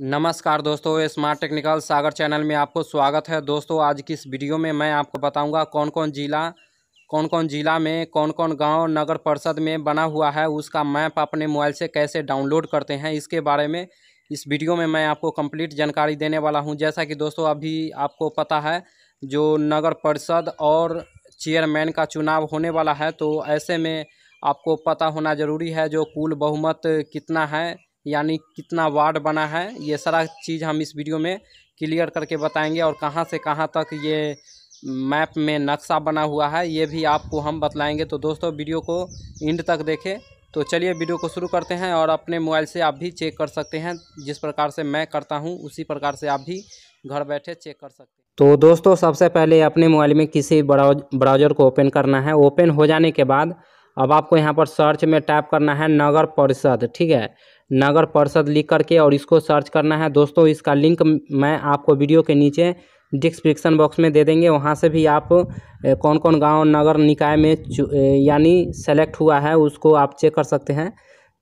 नमस्कार दोस्तों smart technical सागर channel में आपको स्वागत है दोस्तों आज की इस वीडियो में मैं आपको बताऊंगा कौन कौन ज़िला कौन कौन ज़िला में कौन कौन गांव नगर परिषद में बना हुआ है उसका मैप अपने मोबाइल से कैसे डाउनलोड करते हैं इसके बारे में इस वीडियो में मैं आपको कंप्लीट जानकारी देने वाला हूँ जैसा कि दोस्तों अभी आपको पता है जो नगर परिषद और चेयरमैन का चुनाव होने वाला है तो ऐसे में आपको पता होना ज़रूरी है जो कुल बहुमत कितना है यानी कितना वार्ड बना है ये सारा चीज़ हम इस वीडियो में क्लियर करके बताएंगे और कहाँ से कहाँ तक ये मैप में नक्शा बना हुआ है ये भी आपको हम बतलाएंगे तो दोस्तों वीडियो को इंड तक देखें तो चलिए वीडियो को शुरू करते हैं और अपने मोबाइल से आप भी चेक कर सकते हैं जिस प्रकार से मैं करता हूँ उसी प्रकार से आप भी घर बैठे चेक कर सकते हैं तो दोस्तों सबसे पहले अपने मोबाइल में किसी ब्राउजर को ओपन करना है ओपन हो जाने के बाद अब आपको यहाँ पर सर्च में टाइप करना है नगर परिषद ठीक है नगर परिषद लिख करके और इसको सर्च करना है दोस्तों इसका लिंक मैं आपको वीडियो के नीचे डिस्क्रिप्शन बॉक्स में दे देंगे वहाँ से भी आप कौन कौन गांव नगर निकाय में यानी सेलेक्ट हुआ है उसको आप चेक कर सकते हैं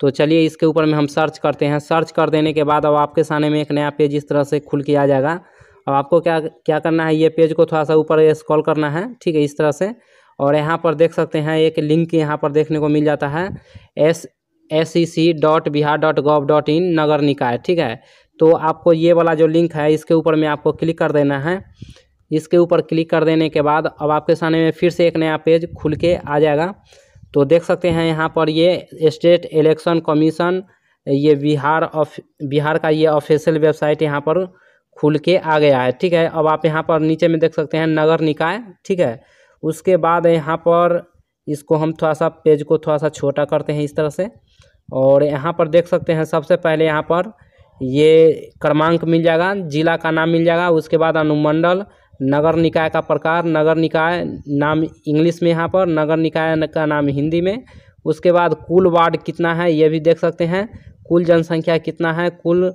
तो चलिए इसके ऊपर में हम सर्च करते हैं सर्च कर देने के बाद अब आपके सामने में एक नया पेज इस तरह से खुल के आ जाएगा अब आपको क्या क्या करना है ये पेज को थोड़ा सा ऊपर स्क्रॉल करना है ठीक है इस तरह से और यहाँ पर देख सकते हैं एक लिंक यहाँ पर देखने को मिल जाता है S S C C dot Bihar dot gov dot in नगर निकाय ठीक है तो आपको ये वाला जो लिंक है इसके ऊपर में आपको क्लिक कर देना है इसके ऊपर क्लिक कर देने के बाद अब आपके सामने में फिर से एक नया पेज खुल के आ जाएगा तो देख सकते हैं यहाँ पर ये स्टेट इलेक्शन कमीशन ये बिहार ऑफ बिहार का ये ऑफिशियल वेबसाइट यहाँ पर खुल के आ गया है ठीक है अब आप यहाँ पर नीचे में देख सकते हैं नगर निकाय ठीक है उसके बाद यहाँ पर इसको हम थोड़ा सा पेज को थोड़ा सा छोटा करते हैं इस तरह से और यहाँ पर देख सकते हैं सबसे पहले यहाँ पर ये क्रमांक मिल जाएगा जिला का नाम मिल जाएगा उसके बाद अनुमंडल नगर निकाय का प्रकार नगर निकाय नाम इंग्लिश में यहाँ पर नगर निकाय का नाम हिंदी में उसके बाद कुल वार्ड कितना है ये भी देख सकते हैं कुल जनसंख्या कितना है कुल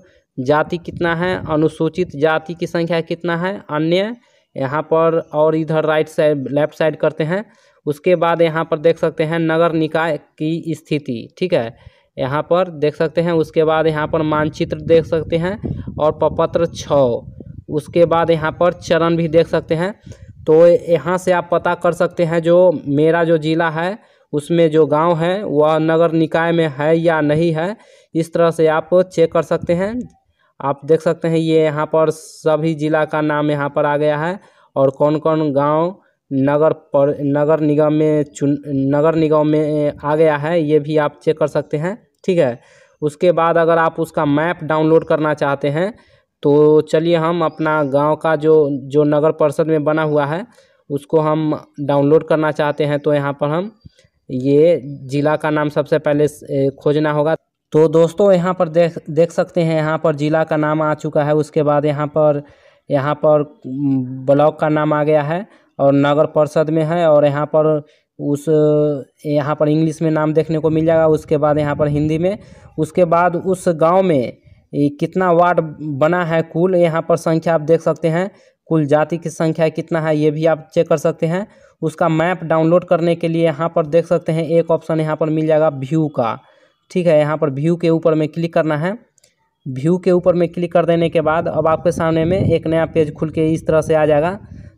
जाति कितना है अनुसूचित जाति की संख्या कितना है अन्य यहाँ पर और इधर राइट साइड लेफ्ट साइड करते हैं उसके बाद यहाँ पर देख सकते हैं नगर निकाय की स्थिति ठीक है यहाँ पर देख सकते हैं उसके बाद यहाँ पर मानचित्र देख सकते हैं और पपत्र छ उसके बाद यहाँ पर चरण भी देख सकते हैं तो यहाँ से आप पता कर सकते हैं जो मेरा जो ज़िला है उसमें जो गांव है वह नगर निकाय में है या नहीं है इस तरह से आप चेक कर सकते हैं आप देख सकते हैं ये यहाँ पर सभी जिला का नाम यहाँ पर आ गया है और कौन कौन गांव नगर पर नगर निगम में चुन नगर निगम में आ गया है ये भी आप चेक कर सकते हैं ठीक है उसके बाद अगर आप उसका मैप डाउनलोड करना चाहते हैं तो चलिए हम अपना गांव का जो जो नगर परिषद में बना हुआ है उसको हम डाउनलोड करना चाहते हैं तो यहाँ पर हम ये ज़िला का नाम सबसे पहले खोजना होगा तो दोस्तों यहाँ पर देख देख सकते हैं यहाँ पर ज़िला का नाम आ चुका है उसके बाद यहाँ पर यहाँ पर ब्लॉक का नाम आ गया है और नगर परिषद में है और यहाँ पर उस यहाँ पर इंग्लिश में नाम देखने को मिल जाएगा उसके बाद यहाँ पर हिंदी में उसके बाद उस गांव में कितना वार्ड बना है कुल यहाँ पर संख्या आप देख सकते हैं कुल जाति की संख्या कितना है ये भी आप चेक कर सकते हैं उसका मैप डाउनलोड करने के लिए यहाँ पर देख सकते हैं एक ऑप्शन यहाँ पर मिल जाएगा व्यू का ठीक है यहाँ पर व्यू के ऊपर में क्लिक करना है व्यू के ऊपर में क्लिक कर देने के बाद अब आपके सामने में एक नया पेज खुल के इस तरह से आ जाएगा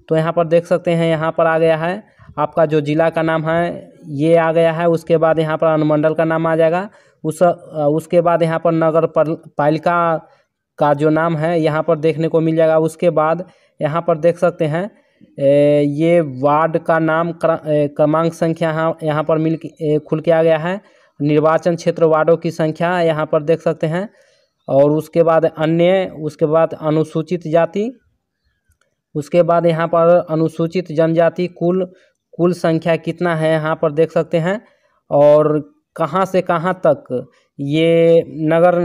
तो यहाँ पर देख सकते हैं यहाँ पर आ गया है आपका जो ज़िला का नाम है ये आ गया है उसके बाद यहाँ पर अनुमंडल का नाम आ जाएगा उस उसके बाद यहाँ पर नगर पालिका का जो नाम है यहाँ पर देखने को मिल जाएगा उसके बाद यहाँ पर देख सकते हैं ये वार्ड का नाम क्रमांक संख्या यहाँ यहाँ पर मिल खुल के आ गया है निर्वाचन क्षेत्र वार्डों की संख्या यहाँ पर देख सकते हैं और उसके बाद अन्य उसके बाद अनुसूचित जाति उसके बाद यहाँ पर अनुसूचित जनजाति कुल कुल संख्या कितना है यहाँ पर देख सकते हैं और कहाँ से कहाँ तक ये नगर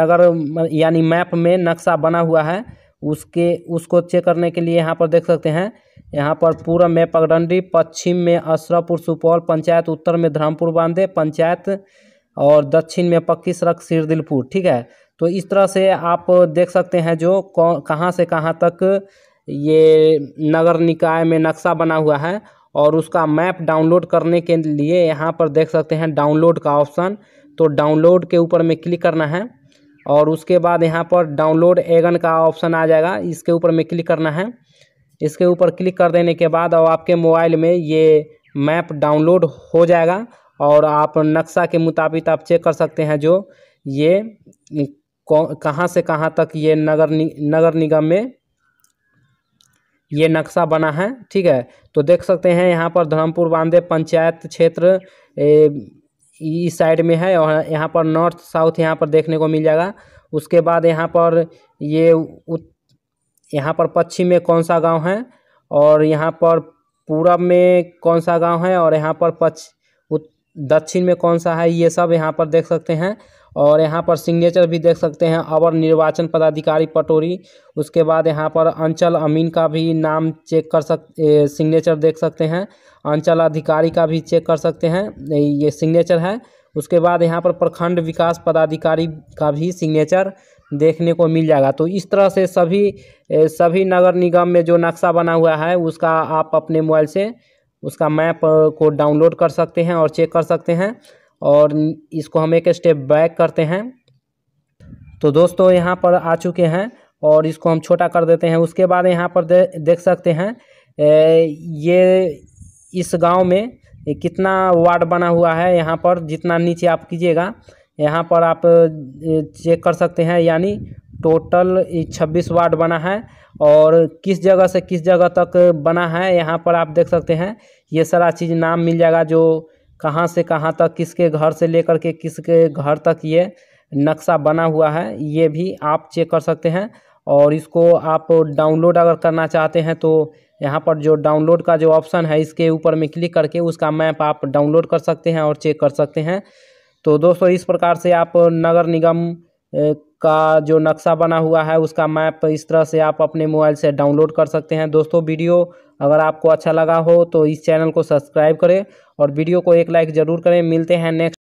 नगर यानी मैप में नक्शा बना हुआ है उसके उसको चेक करने के लिए यहाँ पर देख सकते हैं यहाँ पर पूर्व में पगडंडी पश्चिम में अशरापुर सुपौल पंचायत उत्तर में धर्मपुर बांधे पंचायत और दक्षिण में पक्की सड़क सिरदिलपुर ठीक है तो इस तरह से आप देख सकते हैं जो कहाँ से कहाँ तक ये नगर निकाय में नक्शा बना हुआ है और उसका मैप डाउनलोड करने के लिए यहाँ पर देख सकते हैं डाउनलोड का ऑप्शन तो डाउनलोड के ऊपर में क्लिक करना है और उसके बाद यहाँ पर डाउनलोड एगन का ऑप्शन आ जाएगा इसके ऊपर में क्लिक करना है इसके ऊपर क्लिक कर देने के बाद और आपके मोबाइल में ये मैप डाउनलोड हो जाएगा और आप नक्शा के मुताबिक आप चेक कर सकते हैं जो ये कहाँ से कहाँ तक ये नगर नि, नगर निगम में ये नक्शा बना है ठीक है तो देख सकते हैं यहाँ पर धर्मपुर बांधे पंचायत क्षेत्र इस साइड में है और यहाँ पर नॉर्थ साउथ यहाँ पर देखने को मिल जाएगा उसके बाद यहाँ पर ये यहाँ पर पश्चिम में कौन सा गांव है और यहाँ पर पूरब में कौन सा गांव है और यहाँ पर पक्ष दक्षिण में कौन सा है ये सब यहाँ पर देख सकते हैं और यहाँ पर सिग्नेचर भी देख सकते हैं अवर निर्वाचन पदाधिकारी पटोरी उसके बाद यहाँ पर अंचल अमीन का भी नाम चेक कर सक सिग्नेचर देख सकते हैं अंचल अधिकारी का भी चेक कर सकते हैं ये सिग्नेचर है उसके बाद यहाँ पर प्रखंड विकास पदाधिकारी का भी सिग्नेचर देखने को मिल जाएगा तो इस तरह से सभी सभी नगर निगम में जो नक्शा बना हुआ है उसका आप अपने मोबाइल से उसका मैप को डाउनलोड कर सकते हैं और चेक कर सकते हैं और इसको हम एक स्टेप बैक करते हैं तो दोस्तों यहाँ पर आ चुके हैं और इसको हम छोटा कर देते हैं उसके बाद यहाँ पर दे, देख सकते हैं ये इस गांव में कितना वार्ड बना हुआ है यहाँ पर जितना नीचे आप कीजिएगा यहाँ पर आप चेक कर सकते हैं यानी टोटल छब्बीस वार्ड बना है और किस जगह से किस जगह तक बना है यहाँ पर आप देख सकते हैं ये सारा चीज़ नाम मिल जाएगा जो कहाँ से कहाँ तक किसके घर से लेकर के किसके घर तक ये नक्शा बना हुआ है ये भी आप चेक कर सकते हैं और इसको आप डाउनलोड अगर करना चाहते हैं तो यहाँ पर जो डाउनलोड का जो ऑप्शन है इसके ऊपर में क्लिक करके उसका मैप आप डाउनलोड कर सकते हैं और चेक कर सकते हैं तो दोस्तों इस प्रकार से आप नगर निगम का जो नक्शा बना हुआ है उसका मैप इस तरह से आप अपने मोबाइल से डाउनलोड कर सकते हैं दोस्तों वीडियो अगर आपको अच्छा लगा हो तो इस चैनल को सब्सक्राइब करें और वीडियो को एक लाइक ज़रूर करें मिलते हैं नेक्स्ट